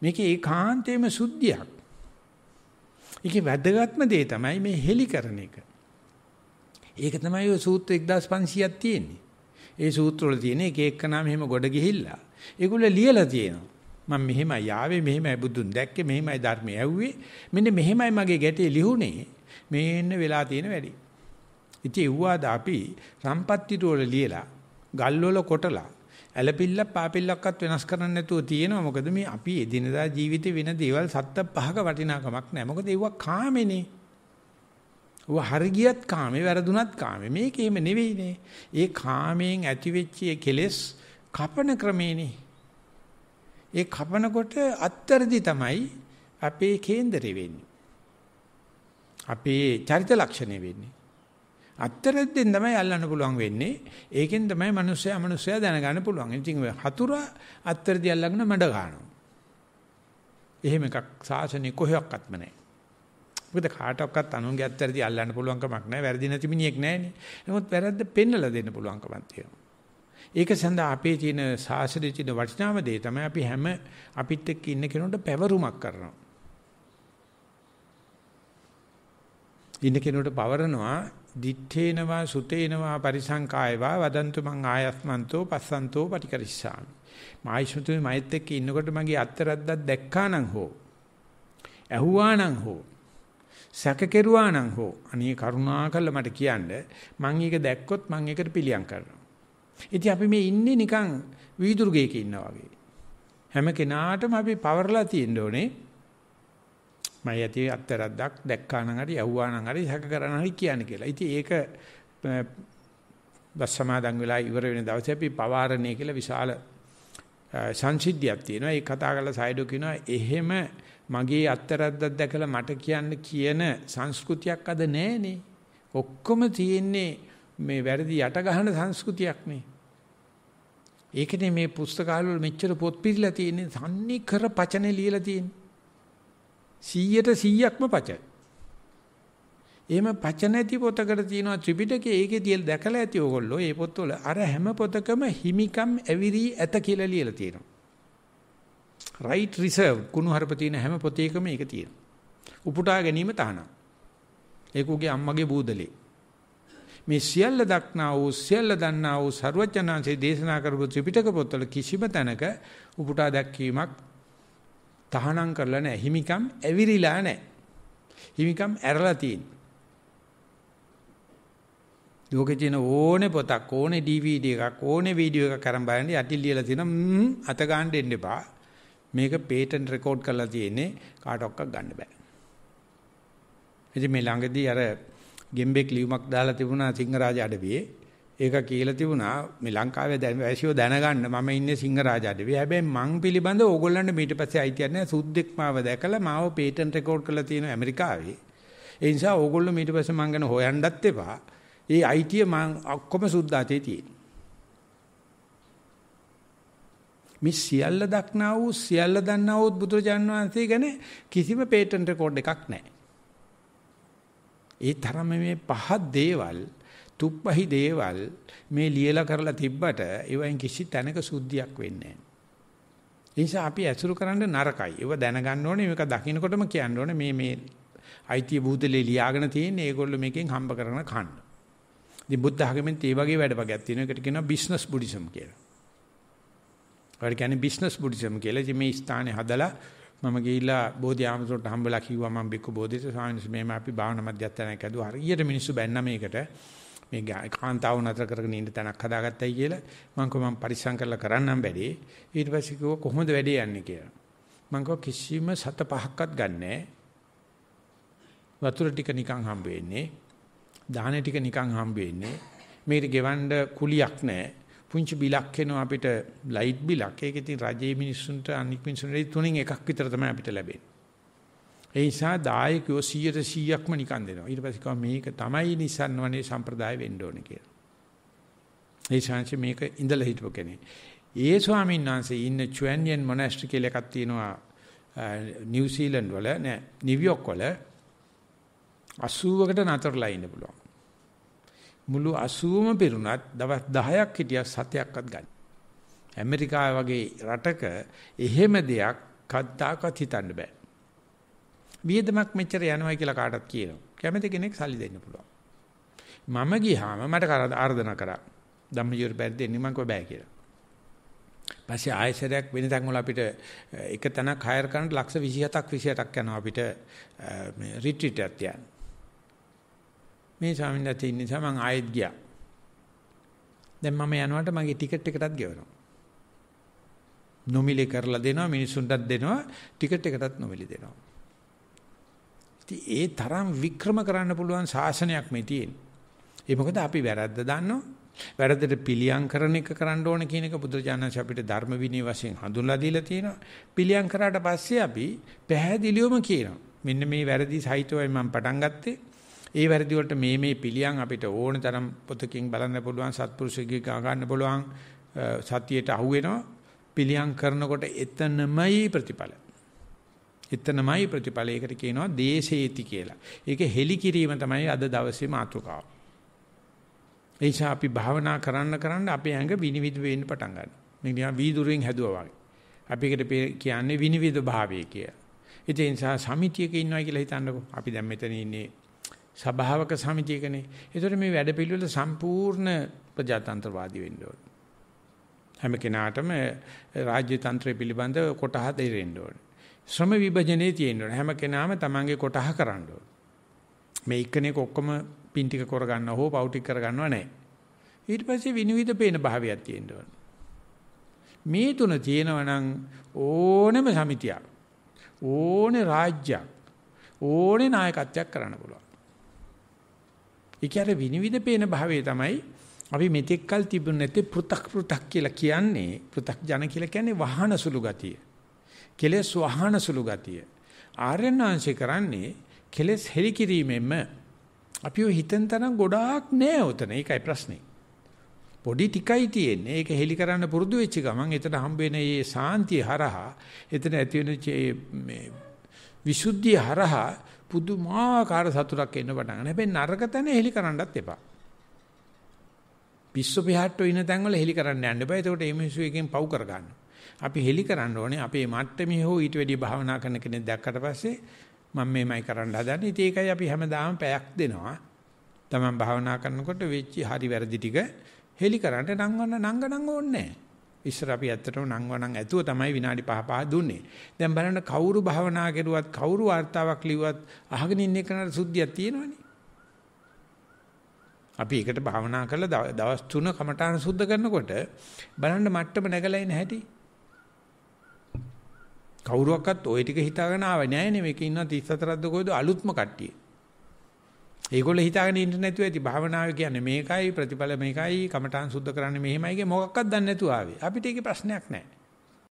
මේක ඒකාන්තේම සුද්ධියක්. ඒකේ වැදගත්ම දේ තමයි මේ හෙලි කරන එක. ඒක තමයි ඔය සූත්‍ර 1500ක් තියෙන්නේ. ඒ සූත්‍ර වල තියෙන එක එක නාම එහෙම ගොඩ ගිහිල්ලා ඒගොල්ල ලියලා තියෙනවා. මම මෙහෙමයි ආවේ මෙහෙමයි බුදුන් දැක්කේ මෙහෙමයි ධර්මය ඇව්වේ මෙන්න මෙහෙමයි මගේ ගැටේ ලිහුනේ මේන්න වෙලා තියෙන වැඩි. ඉතින් ඒවාද අපි සම්පත්තිට වල ලියලා ගල් වල කොටලා ඇලපිල්ල පාපිල්ලක්වත් වෙනස් කරන්න නැතුව තියෙනවා. මොකද මේ අපි එදිනදා ජීවිතේ වෙන දේවල් සත්ත පහක වටිනාකමක් නැහැ. මොකද ඒවා කාමෙනේ. ඌ හරියට කාමේ වැරදුනත් කාමේ. මේකේම නෙවෙයිනේ. ඒ කාමයෙන් ඇතිවෙච්ච ඒ කෙලෙස් කපන ක්‍රමේනේ. ඒ කපනකොට අත්තරදි තමයි අපේ කේන්දරේ වෙන්නේ. අපේ චරිත ලක්ෂණේ වෙන්නේ. අත්තරද්දෙන් තමයි අල්ලන්න පුළුවන් වෙන්නේ. ඒකෙන් තමයි මිනිස්සයා මිනිස්සයා දැනගන්න පුළුවන්. ඉතින් හතුරා අත්තරදී අල්ලගෙන මඩ ගන්නවා. එහෙම එකක් සාසනේ කොහෙවත්ම නැහැ. මොකද කාටවත් අනුන්ගේ අත්තරදී අල්ලන්න පුළුවන් කමක් නැහැ. වැරදි නැති මිනිහෙක් නැහැනේ. නමුත් වැරද්ද පෙන්නලා දෙන්න පුළුවන්කමක් තියෙනවා. ඒක සඳහා අපේ තියෙන සාසනයේ තියෙන වටිනාම දේ තමයි අපි හැම අපිත් එක්ක ඉන්න කෙනෙකුට පැවරුමක් කරනවා. ඉන්න කෙනෙකුට පවරනවා දිත්තේනවා සුතේනවා පරිසංකායවා වදන්තු මං ආයස්මන්තෝ පස්සන්තෝ පටිකරිස්සාමි. මායිෂුතුමේ මයිත් එක්ක ඉන්නකොට මගේ අත්තරද්දක් දැක්කා නම් හෝ ඇහුවා නම් හෝ සැක කෙරුවා නම් හෝ අනේ කරුණාකරලා මට කියන්න මං ඒක දැක්කොත් මං ඒකට පිළියම් කරනවා. ඉතින් අපි මේ ඉන්නේ නිකන් වීදුරු ගේක ඉන්නා වගේ. හැම කෙනාටම අපි පවර්ලා තියෙන්න ඕනේ. මම යති අත්තරද්දක් දැක්කා නම් හරි ඇහුවා නම් හරි හැක කරන හරි කියන්නේ කියලා. ඉතින් ඒක බස් සමාදන් වෙලා ඉවර වෙන දවසේ අපි පවාරණය කියලා විශාල සංසිද්ධියක් තියෙනවා. ඒ කතා කරලා සයිඩෝ කියනවා එහෙම මගේ අත්තරද්දක් දැකලා මට කියන්න කියන සංස්කෘතියක් අද නැහනේ. ඔක්කොම තියෙන්නේ මේ වැරදි යට ගහන සංස්කෘතියක් නේ. ඒකනේ මේ පුස්තකාලවල මෙච්චර පොත් පිළිලා තියෙන්නේ සම්නිකර පචනේ ලියලා තියෙන්නේ. 100ට 100ක්ම පචයි. එහෙම පච නැති පොතකට තියෙනවා ත්‍රිපිටකයේ ඒකේ තියලා දැකලා ඇති ඕගොල්ලෝ මේ පොත්වල අර හැම පොතකම හිමිකම් ඇවිරි ඇත කියලා ලියලා තියෙනවා. right reserve කුණුහරුප තියෙන හැම පොතේකම ඒක තියෙනවා. උපුටා ගැනීම තහනම්. ඒක උගේ අම්මගේ බූදලේ. මේ සියල්ල දක්නා වූ සියල්ල දන්නා වූ ਸਰවඥාන්සේ දේශනා කරපු ත්‍රිපිටක පොත්වල කිසිම තැනක උපුටා දැක්වීමක් තහනම් කරලා නැහැ. හිමිකම් ඇවිරිලා නැහැ. හිමිකම් ඇරලා තියෙනවා. ලෝකේ තියෙන ඕනේ පොතක් ඕනේ DVD එකක් ඕනේ වීඩියෝ එකක් අරන් බලන්න යටි ලියලා තියෙනවා අත ගන්න දෙන්න එපා. මේක පේටන්ට් රෙකෝඩ් කරලා තියෙන්නේ කාටවත් ගන්න බෑ. ඉතින් මේ ළඟදී අර ගෙම්බෙක් ලියුමක් දාලා තිබුණා සිංහරාජ අඩවියේ ඒක කියලා තිබුණා මේ ලංකාවේ දැන් වැසියෝ දැනගන්න මම ඉන්නේ සිංහරාජ අඩවියේ. හැබැයි මං පිළිබඳ ඕගොල්ලන්ට මීට පස්සේ අයිතියක් නැහැ. සුද්දෙක් මාව දැකලා මාව පේටන්ට් රෙකෝඩ් කරලා තියෙනවා ඇමරිකාවේ. ඒ නිසා ඕගොල්ලෝ මීට පස්සේ මං ගැන හොයන්නත් එපා. ඒ අයිතිය මං ඔක්කොම සුද්දාතේ තියෙනවා. මේ සියල්ල දක්නා වූ සියල්ල දන්නා වූ බුදුරජාන් වහන්සේ ගැන කිසිම පේටන්ට් රෙකෝඩ් එකක් නැහැ. ඒ තරම මේ පහ දේවල් තුප්පහි දේවල් මේ ලියලා කරලා තිබ්බට ඒවෙන් කිසි තැනක සුද්ධියක් වෙන්නේ නැහැ. නිසා අපි ඇසුරු කරන්න නරකයි. ඒව දැනගන්න ඕනේ මේක දකින්නකොටම කියන්න ඕනේ මේ මේ අයිතිය බුදලේ ලියාගෙන තියෙන ඒගොල්ලෝ මේකෙන් හම්බ කරගෙන කන්න. ඉතින් බුද්ධ ධර්මෙන් ඒ වගේ වැඩපගයක් තියෙනවා. ඒකට කියනවා බිස්නස් බුද්දිසම් කියලා. ඒකට කියන්නේ බිස්නස් බුද්දිසම් කියලා. ඉතින් මේ ස්ථානේ හදලා මම ගිහිල්ලා බෝධි ආමසොට හම්බලා කිව්වා මම බික්ක බෝධිට ස්වාමීන් වහන්සේ මේ අපි භාවනා මධ්‍යස්ථානයක් ඇදුවා. හරියට මිනිස්සු බැන්නා මේකට. මේ කාන්තාව නතර කරගෙන ඉන්න තැනක් හදාගත්තයි කියලා මම කිව්වා මම පරිස්සම් කරලා කරන්නම් වැඩේ ඊට පස්සේ කිව්වා කොහොමද වැඩේ යන්නේ කියලා මම කිව්වා කිසිම සත පහක්වත් ගන්නෑ වතුර ටික නිකන් හම්බ වෙන්නේ දාහනේ ටික නිකන් හම්බ වෙන්නේ මේකට ගෙවන්න කුලියක් නැහැ පුංචි බිලක් එනවා අපිට ලයිට් බිලක් ඒක ඉතින් රජයේ මිනිස්සුන්ට අනික් මිනිස්සුන්ට තුනෙන් එකක් විතර තමයි අපිට ලැබෙන්නේ ඒ නිසා දායකයෝ 100%ක්ම නිකන් දෙනවා. ඊට පස්සේ කියනවා මේක තමයි නිසන්වනේ සම්ප්‍රදාය වෙන්න ඕනේ කියලා. ඒ ශාංශ මේක ඉඳලා හිටපු කෙනෙක්. ඒ ස්වාමීන් වහන්සේ ඉන්න චුවන්යන් මොනාස්ට්‍රි කියලා එකක් තියෙනවා නිව්සීලන්ඩ් වල නෑ නිව්යෝක් වල 80කට නතරලා ඉන්න පුළුවන්. මුළු 80ම පිරුණත් දවස් 10ක් හිටියා සතයක්වත් ගන්න. ඇමරිකාව වගේ රටක එහෙම දෙයක් කද්දාකත් හිතන්න බෑ. වියදමක් මෙච්චර යනවා කියලා කාටත් කියනවා. කැමති කෙනෙක් සල්ලි දෙන්න පුළුවන්. මම ගියාම මට ආර්දනා කරා. ධම්මජීවර බැරි දෙන්නේ මං කොහොම බෑ කියලා. පස්සේ ආයසරයක් වෙන තැන් වල අපිට එක තැනක් හයර් කරන්න ලක්ෂ 27ක් 28ක් යනවා අපිට මේ රිට්‍රීට් එකක් තියන්න. මේ ස්වාමීන් වහන්සේ ඉන්න නිසා මං ආයෙත් ගියා. දැන් මම යනකොට මගේ ටිකට් එකටත් ගෙවනවා. නොමිලේ කරලා දෙනවා මිනිසුන්ටත් දෙනවා ටිකට් එකටත් නොමිලේ දෙනවා. ඉතින් ඒ තරම් වික්‍රම කරන්න පුළුවන් ශාසනයක් මේ තියෙන්නේ. ඒ මොකද අපි වැරද්ද දන්නවා. වැරද්දට පිළියම් කරන එක කරන්න ඕන කියන එක බුදුරජාණන්සේ අපිට ධර්ම විනය වශයෙන් හඳුන්ලා දීලා තියෙනවා. පිළියම් කරාට පස්සේ අපි පැහැදිලිවම කියනවා. මෙන්න මේ වැරදි සහිතවයි මම පටන් ගත්තේ. ඒ වැරදි වලට මේ මේ පිළියම් අපිට ඕන තරම් පොතකින් බලන්න පුළුවන් සත්පුරුෂයෙක්ගේ ගන්න පුළුවන් සතියට අහු වෙනවා පිළියම් කරනකොට එතනමයි ප්‍රතිඵල. එතනමයි ප්‍රතිඵලයකට කියනවා දේශේති කියලා. ඒක හෙලි කිරීම තමයි අද දවසේ මාතෘකාව. ඒ නිසා අපි භාවනා කරන්න කරන්න අපේ ඇඟ විනිවිද වෙන්න පටන් ගන්නවා. මේ නිකන් වීදුරුවෙන් හැදුවා වගේ. අපි ඒකට කියන්නේ විනිවිද භාවය කියලා. ඒ නිසා සමිතියක ඉන්නවා කියලා හිතන්නකෝ. අපි දැන් මෙතන ඉන්නේ සභාවක සමිතියකනේ. ඒතකොට මේ වැඩපිළිවෙල සම්පූර්ණ ප්‍රජාතන්ත්‍රවාදී වෙන්න ඕන. හැම කෙනාටම රාජ්‍ය තන්ත්‍රය පිළිබඳ කොටහ දෙරෙන්න ඕන. ශ්‍රම විභජනේ තියෙන්න ඕන. හැම කෙනාම තමන්ගේ කොටහ කරන්න ඕන. මේ එක්කෙනෙක් ඔක්කොම පින් ටික කරගන්න හෝ පවු ටික කරගන්නව නැහැ. ඊට පස්සේ විනිවිද පේන භාවයක් තියෙන්න ඕන. මේ තුන තියෙනවා නම් ඕනෙම සමිතියක් ඕනේ රාජ්‍යයක් ඕනේ නායකත්වයක් කරන්න පුළුවන්. ඒ කියන්නේ විනිවිද පේන භාවය තමයි අපි මෙතෙක්කල් තිබුණ නැති පෘ탁 පෘ탁 කියලා කියන්නේ පෘ탁 ජන කියලා කියන්නේ වහන සුළු ගතිය. කෙලෙස් වහන සුළු ගතිය. ආර්යනාංශය කරන්නේ කෙලෙස් හෙලි කිරීමෙන්ම අපිව හිතෙන් තරම් ගොඩාක් නෑ උතන. ඒකයි ප්‍රශ්නේ. පොඩි ටිකයි තියෙන්නේ. ඒක හෙලි කරන්න පුරුදු වෙච්ච ගමන් එතන හම්බ වෙන මේ සාන්තිය හරහා එතන ඇති වෙන මේ විසුද්ධිය හරහා පුදුමාකාර සතුටක් එන්න පටන් ගන්න. හැබැයි නරක තැන හෙලි කරන්නවත් එපා. පිස්සු පිහට්ටෝ ඉන්න තැන්වල හෙලි කරන්න යන්න එපා. එතකොට මේ මිනිස්සු එකෙන් පව් කර ගන්නවා. අපි හෙලි කරන්න ඕනේ අපේ මට්ටමේ හෝ ඊට වැඩිය භාවනා කරන කෙනෙක් දැක්කට පස්සේ මම මේමයි කරන්න හදන්නේ. ඉතින් ඒකයි අපි හැමදාම පැයක් දෙනවා. තමන් භාවනා කරනකොට වෙච්ච හරි වැරදි ටික හෙලි කරන්න නංගන්න නංගනංග ඕනේ නැහැ. ඉස්සර අපි ඇත්තටම නංගවනම් ඇතුව තමයි විනාඩි 5 5 දුන්නේ. දැන් බලන්න කවුරු භවනා කෙරුවත් කවුරු වார்த்தාවක් ලිව්වත් අහගෙන ඉන්න කෙනාට සුද්ධියක් තියෙනවනේ. අපි එකට භවනා කරලා දවස් 3 කමඨාන සුද්ධ කරනකොට බලන්න මට්ටම නැගලා ඉන හැටි. කවුරුවක්වත් ওই ටික හිතාගෙන ආවේ නැහැ නේ මේකේ ඉන්න 34ක්ද කොයිද අලුත්ම කට්ටිය. ඒගොල්ලෝ හිතාගෙන ඉන්න නැතුව ඇති භාවනාව කියන්නේ මේකයි ප්‍රතිඵල මේකයි කමඨාන් සුද්ධ කරන්නේ මෙහෙමයි කිය මොකක්වත් දන්නේ නැතුව ආවේ. අපිට ඒකේ ප්‍රශ්නයක් නැහැ.